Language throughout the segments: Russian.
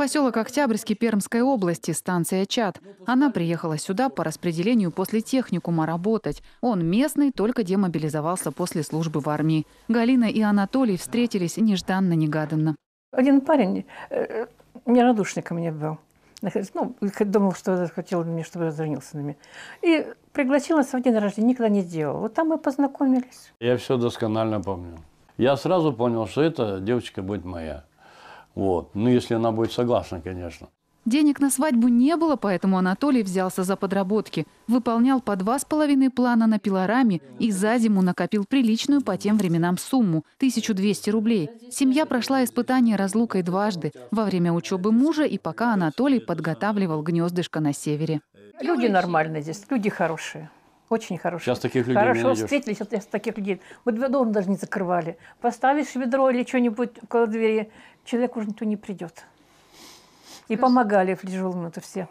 Поселок Октябрьский Пермской области, станция Чат. Она приехала сюда по распределению после техникума работать. Он местный, только демобилизовался после службы в армии. Галина и Анатолий встретились нежданно-негаданно. Один парень э, нерадушный ко мне был. Ну, думал, что хотел мне, чтобы я женился на меня. И пригласил нас в день рождения, никогда не делал. Вот там мы познакомились. Я все досконально помню. Я сразу понял, что эта девочка будет моя. Вот. Ну, если она будет согласна, конечно. Денег на свадьбу не было, поэтому Анатолий взялся за подработки. Выполнял по два с половиной плана на пилораме и за зиму накопил приличную по тем временам сумму – 1200 рублей. Семья прошла испытание разлукой дважды – во время учебы мужа и пока Анатолий подготавливал гнездышко на севере. Люди нормальные здесь, люди хорошие. Очень хорошо. Сейчас таких людей Хорошо не встретились, а сейчас таких людей. Вот дом даже не закрывали. Поставишь ведро или что-нибудь около двери, человек уже никто не придет. И Хорошо. помогали в тяжелом это все.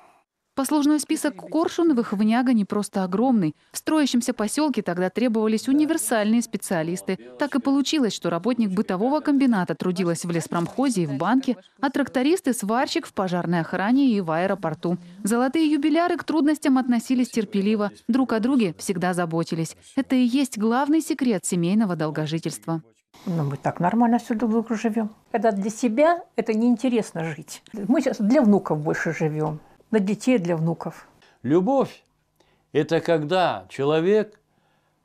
Послужной список Коршуновых в Няга просто огромный. В строящемся поселке тогда требовались универсальные специалисты. Так и получилось, что работник бытового комбината трудилась в леспромхозе и в банке, а тракторист и сварщик в пожарной охране и в аэропорту. Золотые юбиляры к трудностям относились терпеливо, друг о друге всегда заботились. Это и есть главный секрет семейного долгожительства. Ну, мы так нормально всюду живем. Когда для себя это неинтересно жить. Мы сейчас для внуков больше живем на детей, для внуков. Любовь – это когда человек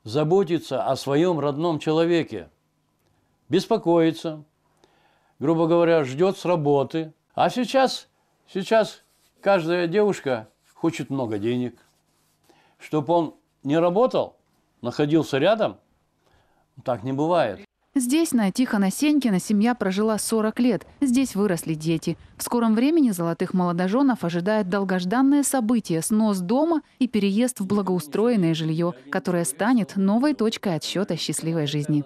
заботится о своем родном человеке, беспокоится, грубо говоря, ждет с работы. А сейчас, сейчас каждая девушка хочет много денег. Чтобы он не работал, находился рядом, так не бывает. Здесь, на Тихона-Сенькина, семья прожила 40 лет. Здесь выросли дети. В скором времени золотых молодоженов ожидает долгожданное событие – снос дома и переезд в благоустроенное жилье, которое станет новой точкой отсчета счастливой жизни.